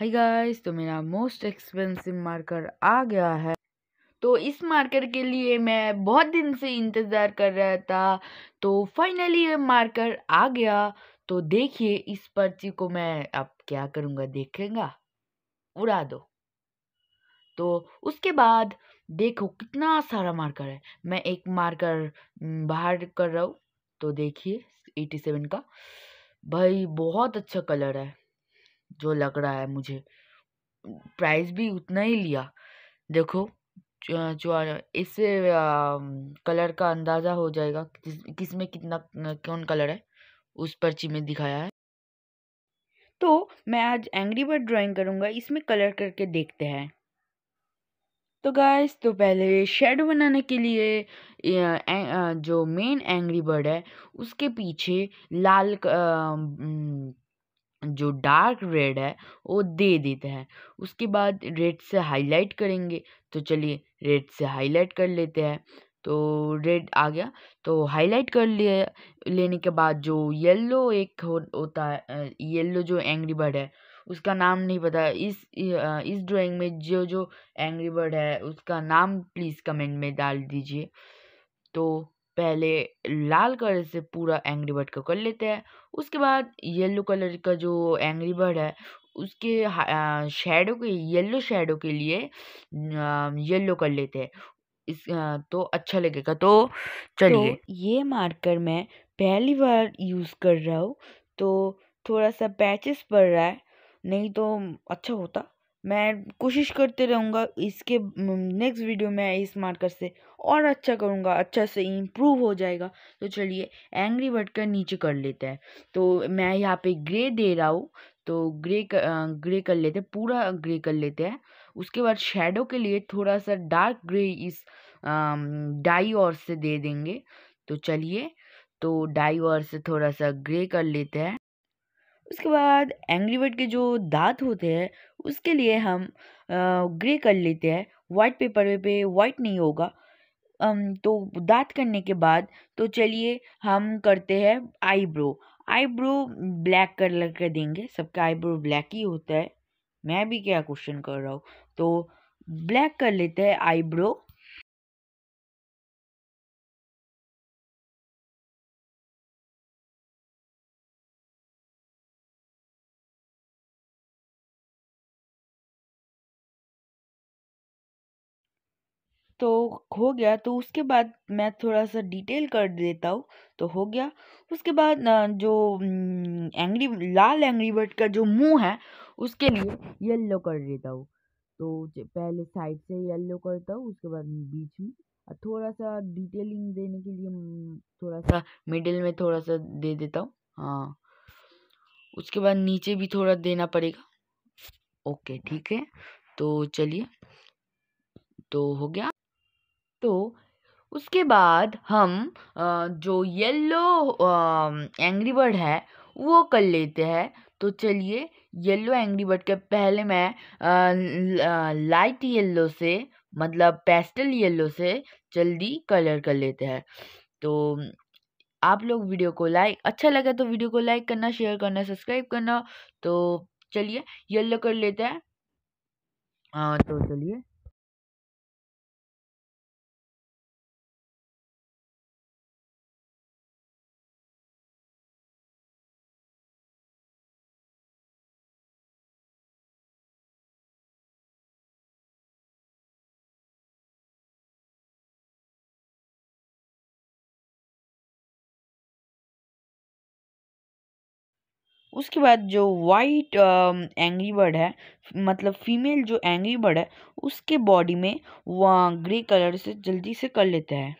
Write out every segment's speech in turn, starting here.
hi guys तो मेरा most expensive marker आ गया है तो इस मार्कर के लिए मैं बहुत दिन से इंतज़ार कर रहा था तो फाइनली ये मार्कर आ गया तो देखिए इस पर्ची को मैं अब क्या करूँगा देखेगा उड़ा दो तो उसके बाद देखो कितना सारा मार्कर है मैं एक मार्कर बाहर कर रहा हूँ तो देखिए एटी सेवन का भाई बहुत अच्छा कलर है जो लग रहा है मुझे प्राइस भी उतना ही लिया देखो जो इस कलर का अंदाज़ा हो जाएगा किस में कितना कौन कलर है उस पर्ची में दिखाया है तो मैं आज एंग्री बर्ड ड्राइंग करूँगा इसमें कलर करके देखते हैं तो गाइस तो पहले शेड बनाने के लिए जो मेन एंग्री बर्ड है उसके पीछे लाल जो डार्क रेड है वो दे देते हैं उसके बाद रेड से हाईलाइट करेंगे तो चलिए रेड से हाईलाइट कर लेते हैं तो रेड आ गया तो हाईलाइट कर लिए लेने के बाद जो येलो एक हो, होता है येलो जो एंग्री बर्ड है उसका नाम नहीं पता इस इस ड्राइंग में जो जो एंग्री बर्ड है उसका नाम प्लीज़ कमेंट में डाल दीजिए तो पहले लाल कलर से पूरा एंग्री बर्ड का कर लेते हैं उसके बाद येलो कलर का जो एंग्री बर्ड है उसके शेडो के येलो शेडो के लिए येलो कर लेते हैं इस तो अच्छा लगेगा तो, तो चलिए तो ये मार्कर मैं पहली बार यूज़ कर रहा हूँ तो थोड़ा सा पैचेस पड़ रहा है नहीं तो अच्छा होता मैं कोशिश करते रहूँगा इसके नेक्स्ट वीडियो में इस मार्कर से और अच्छा करूँगा अच्छा से इम्प्रूव हो जाएगा तो चलिए एंग्री बर्ड का नीचे कर लेते हैं तो मैं यहाँ पे ग्रे दे रहा हूँ तो ग्रे ग्रे कर लेते हैं पूरा ग्रे कर लेते हैं उसके बाद शेडो के लिए थोड़ा सा डार्क ग्रे इस डाई और से दे देंगे तो चलिए तो डाई और से थोड़ा सा ग्रे कर लेते हैं उसके बाद बर्ड के जो दांत होते हैं उसके लिए हम ग्रे कर लेते हैं वाइट पेपर पे वाइट नहीं होगा तो दांत करने के बाद तो चलिए हम करते हैं आईब्रो आईब्रो ब्लैक कलर कर देंगे सबका आईब्रो ब्लैक ही होता है मैं भी क्या क्वेश्चन कर रहा हूँ तो ब्लैक कर लेते हैं आईब्रो तो हो गया तो उसके बाद मैं थोड़ा सा डिटेल कर देता हूँ तो हो गया उसके बाद जो एंग्री लाल एंग्री बर्ड का जो मुंह है उसके लिए येलो कर देता हूँ तो पहले साइड से येलो करता हूँ उसके बाद बीच में थोड़ा सा डिटेलिंग देने के लिए थोड़ा सा मिडिल में थोड़ा सा दे देता हूँ हाँ उसके बाद नीचे भी थोड़ा देना पड़ेगा ओके ठीक है तो चलिए तो हो गया तो उसके बाद हम जो येल्लो एंग्री बर्ड है वो कर लेते हैं तो चलिए येल्लो एंग्री बर्ड के पहले मैं लाइट येल्लो से मतलब पेस्टल येल्लो से जल्दी कलर कर लेते हैं तो आप लोग वीडियो को लाइक अच्छा लगा तो वीडियो को लाइक करना शेयर करना सब्सक्राइब करना तो चलिए येल्लो कर लेते हैं हाँ तो चलिए उसके बाद जो वाइट एंग्री बर्ड है मतलब फीमेल जो एंग्री बर्ड है उसके बॉडी में वह ग्रे कलर से जल्दी से कर लेते हैं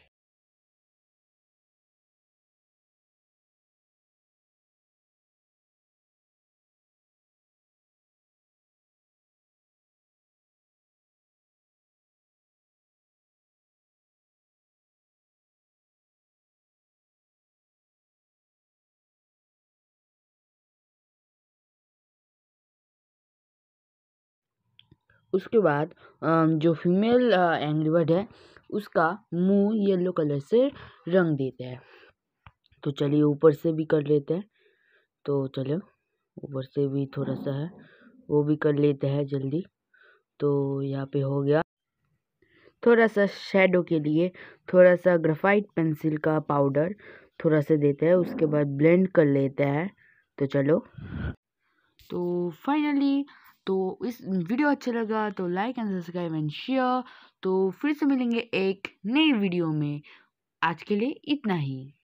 उसके बाद जो फीमेल एंग्री बर्ड है उसका मुंह येलो कलर से रंग देते हैं तो चलिए ऊपर से भी कर लेते हैं तो चलो ऊपर से भी थोड़ा सा है वो भी कर लेते हैं जल्दी तो यहाँ पे हो गया थोड़ा सा शेडो के लिए थोड़ा सा ग्रेफाइट पेंसिल का पाउडर थोड़ा सा देते हैं उसके बाद ब्लेंड कर लेते हैं तो चलो तो फाइनली तो इस वीडियो अच्छा लगा तो like and subscribe and share तो फिर से मिलेंगे एक नई वीडियो में आज के लिए इतना ही